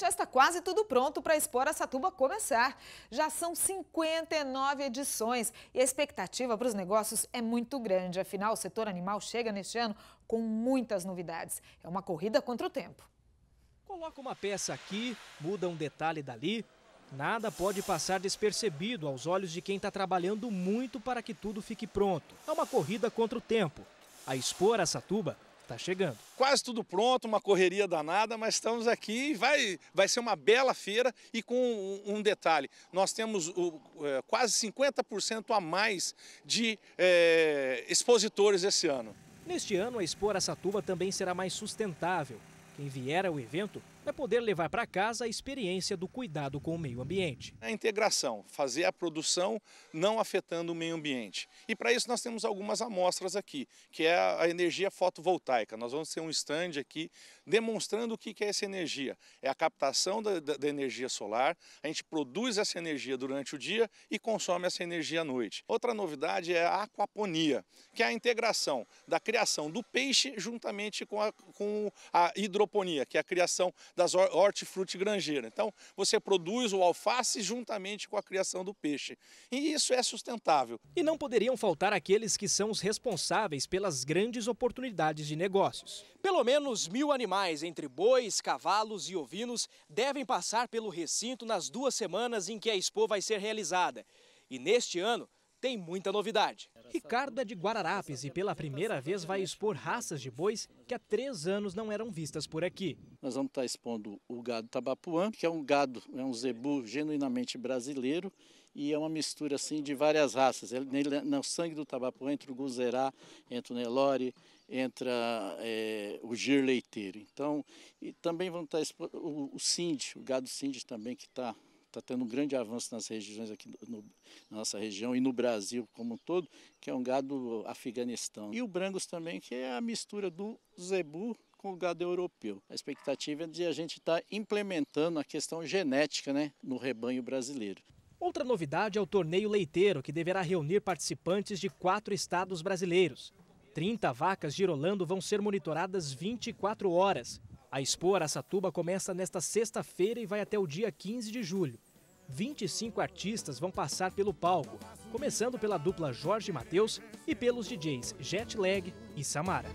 já está quase tudo pronto para a Expor começar. Já são 59 edições e a expectativa para os negócios é muito grande. Afinal, o setor animal chega neste ano com muitas novidades. É uma corrida contra o tempo. Coloca uma peça aqui, muda um detalhe dali. Nada pode passar despercebido aos olhos de quem está trabalhando muito para que tudo fique pronto. É uma corrida contra o tempo. A Expor a Satuba Tá chegando. Quase tudo pronto, uma correria danada, mas estamos aqui e vai, vai ser uma bela feira. E com um, um detalhe, nós temos o, é, quase 50% a mais de é, expositores esse ano. Neste ano, a Expor Satuba também será mais sustentável. Quem vier ao evento é poder levar para casa a experiência do cuidado com o meio ambiente. A integração, fazer a produção não afetando o meio ambiente. E para isso nós temos algumas amostras aqui, que é a energia fotovoltaica. Nós vamos ter um stand aqui demonstrando o que é essa energia. É a captação da, da, da energia solar, a gente produz essa energia durante o dia e consome essa energia à noite. Outra novidade é a aquaponia, que é a integração da criação do peixe juntamente com a, com a hidroponia, que é a criação das hortifruti grangeira. Então, você produz o alface juntamente com a criação do peixe. E isso é sustentável. E não poderiam faltar aqueles que são os responsáveis pelas grandes oportunidades de negócios. Pelo menos mil animais, entre bois, cavalos e ovinos, devem passar pelo recinto nas duas semanas em que a Expo vai ser realizada. E neste ano, tem muita novidade. Ricardo é de Guararapes e pela primeira vez vai expor raças de bois que há três anos não eram vistas por aqui. Nós vamos estar tá expondo o gado tabapuã, que é um gado, é um zebu genuinamente brasileiro e é uma mistura assim de várias raças. Ele, né, no sangue do tabapuã entra o guzerá, entra o nelore, entra é, o gir leiteiro. Então, e também vão estar tá expondo o, o cindy, o gado cindy também que está está tendo um grande avanço nas regiões aqui no, na nossa região e no Brasil como um todo, que é um gado afeganistão. E o brangos também, que é a mistura do zebu com o gado europeu. A expectativa é de a gente estar tá implementando a questão genética né, no rebanho brasileiro. Outra novidade é o torneio leiteiro, que deverá reunir participantes de quatro estados brasileiros. 30 vacas girolando vão ser monitoradas 24 horas a Expo Araçatuba começa nesta sexta-feira e vai até o dia 15 de julho. 25 artistas vão passar pelo palco, começando pela dupla Jorge Matheus e pelos DJs Jetlag e Samara.